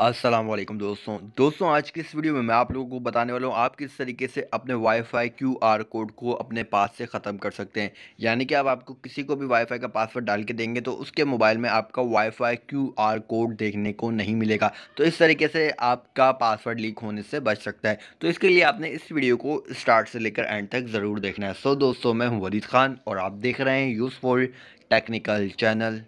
असलम दोस्तों दोस्तों आज की इस वीडियो में मैं आप लोगों को बताने वाला हूँ आप किस तरीके से अपने वाईफाई क्यूआर कोड को अपने पास से ख़त्म कर सकते हैं यानी कि आप आपको किसी को भी वाईफाई का पासवर्ड डाल के देंगे तो उसके मोबाइल में आपका वाईफाई क्यूआर कोड देखने को नहीं मिलेगा तो इस तरीके से आपका पासवर्ड लीक होने से बच सकता है तो इसके लिए आपने इस वीडियो को स्टार्ट से लेकर एंड तक ज़रूर देखना है सो दोस्तों मैं हूँ वरीद खान और आप देख रहे हैं useful technical channel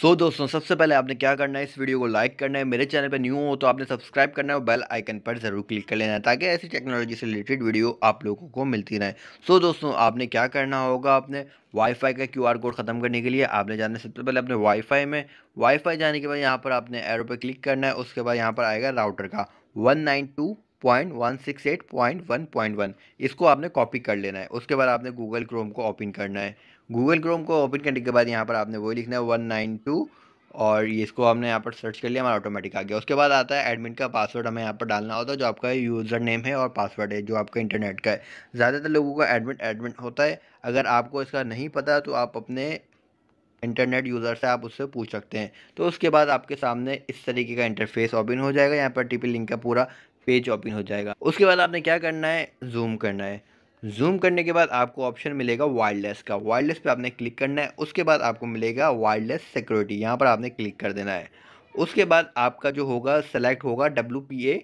so so, दोस्तों सबसे पहले आपने क्या करना है इस वीडियो को लाइक करना है मेरे चैनल पर न्यू हो तो आपने सब्सक्राइब करना है और बेल आइकन पर ज़रूर क्लिक कर लेना है ताकि ऐसी टेक्नोलॉजी से रिलेटेड वीडियो आप लोगों को मिलती रहे सो so, दोस्तों आपने क्या करना होगा आपने वाईफाई का क्यूआर कोड ख़त्म करने के लिए आपने जाना सबसे पहले अपने वाईफाई में वाईफाई जाने के बाद यहाँ पर आपने एरो पर क्लिक करना है उसके बाद यहाँ पर आएगा राउटर का one nine two point one six eight point one point one इसको आपने कॉपी कर लेना है उसके बाद आपने गूगल क्रोम को ओपन करना है गूगल क्रोम को ओपन करने के बाद यहाँ पर आपने वो लिखना है वन नाइन टू और ये इसको हमने यहाँ पर सर्च कर लिया हमारा ऑटोमेटिक आ गया उसके बाद आता है एडमिन का पासवर्ड हमें यहाँ पर डालना होता है जो आपका यूज़र नेम है और पासवर्ड है जो आपका इंटरनेट का है ज़्यादातर लोगों का एडमिन एडमिन होता है अगर आपको इसका नहीं पता तो आप अपने इंटरनेट यूज़र से आप उससे पूछ सकते हैं तो उसके बाद आपके सामने इस तरीके का इंटरफेस ओपन हो जाएगा यहाँ पर टीपी लिंक का पूरा पेज ओपन हो जाएगा उसके बाद आपने क्या करना है जूम करना है जूम करने के बाद आपको ऑप्शन मिलेगा वायरलेस का वायरलेस पे आपने क्लिक करना है उसके बाद आपको मिलेगा वायरलेस सिक्योरिटी यहाँ पर आपने क्लिक कर देना है उसके बाद आपका जो होगा सेलेक्ट होगा W P A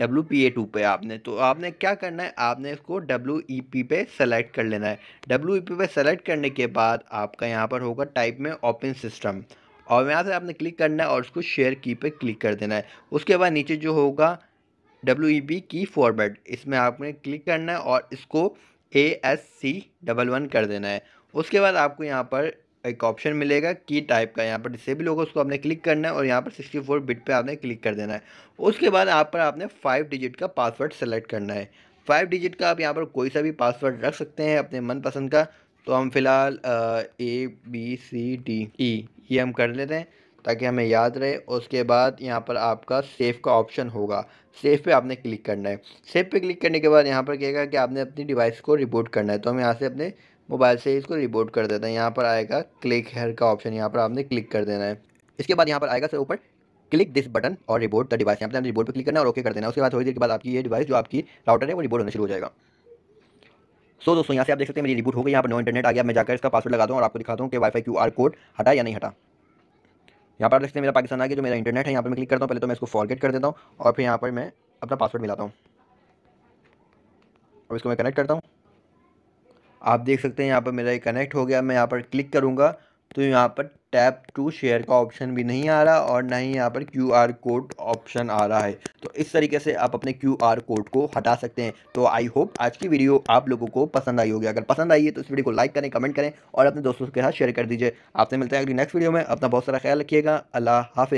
W P A two पे आपने तो आपने क्या करना है आपने इसको डब्ल्यू ई पी पे सेलेक्ट कर लेना है डब्ल्यू ई पी पे सेलेक्ट करने के बाद आपका यहाँ पर होगा टाइप में ओपन सिस्टम और यहाँ से आपने क्लिक करना है और उसको शेयर की पे क्लिक कर देना है उसके बाद नीचे जो होगा डब्ल्यू e की फॉर्मेट इसमें आपने क्लिक करना है और इसको A S C double one कर देना है उसके बाद आपको यहाँ पर एक ऑप्शन मिलेगा की टाइप का यहाँ पर डिसेबल होगा उसको आपने क्लिक करना है और यहाँ पर 64 बिट पे आपने क्लिक कर देना है उसके बाद आप पर आपने फाइव डिजिट का पासवर्ड सेलेक्ट करना है फाइव डिजिट का आप यहाँ पर कोई सा भी पासवर्ड रख सकते हैं अपने मनपसंद का तो हम फिलहाल A B C D E ये हम कर लेते हैं ताकि हमें याद रहे उसके बाद यहाँ पर आपका सेफ़ का ऑप्शन होगा सेफ पे आपने क्लिक करना है सेफ पे क्लिक करने के बाद यहाँ पर कहेगा कि आपने अपनी डिवाइस को रिबूट करना है तो हम यहाँ से अपने मोबाइल से इसको रिबूट कर देते हैं यहाँ पर आएगा क्लिक हेयर का ऑप्शन यहाँ पर आपने क्लिक कर देना है इसके बाद यहाँ पर आएगा सर ऊपर क्लिक दिस बटन और रिबोट द डिवाइस यहाँ पर रिबोट पर क्लिक करना है और ओके कर देना है उसके बाद थोड़ी देर के बाद आपकी ये डिवाइस जो आपकी राउटर है वो रिबोट होना शुरू हो जाएगा सो दोस्तों यहाँ से आप देख सकते हैं मेरी रिबोट हो गई यहाँ पर नो इंटरनेट आ गया मैं जाकर इसका पासवर्ड लगा दूँ और आपको दिखाता हूँ कि वाईफाई क्यू आर कोड हटा या नहीं हटा यहाँ पर आप देख सकते हैं मेरा पाकिस्तान आ गया जो मेरा इंटरनेट है यहाँ पर मैं क्लिक करता हूँ पहले तो मैं इसको फॉरगेट कर देता हूँ और फिर यहाँ पर मैं अपना पासवर्ड मिलाता हूँ अब इसको मैं कनेक्ट करता हूँ आप देख सकते हैं यहाँ पर मेरा कनेक्ट हो गया मैं यहाँ पर क्लिक करूँगा तो यहाँ पर टैप टू शेयर का ऑप्शन भी नहीं आ रहा और ना ही यहाँ पर क्यू आर कोड ऑप्शन आ रहा है तो इस तरीके से आप अपने क्यू आर कोड को हटा सकते हैं तो आई होप आज की वीडियो आप लोगों को पसंद आई होगी अगर पसंद आई है तो इस वीडियो को लाइक करें कमेंट करें और अपने दोस्तों के साथ शेयर कर दीजिए आपसे मिलते हैं अगली नेक्स्ट वीडियो में अपना बहुत सारा ख्याल रखिएगा अल्लाह हाफि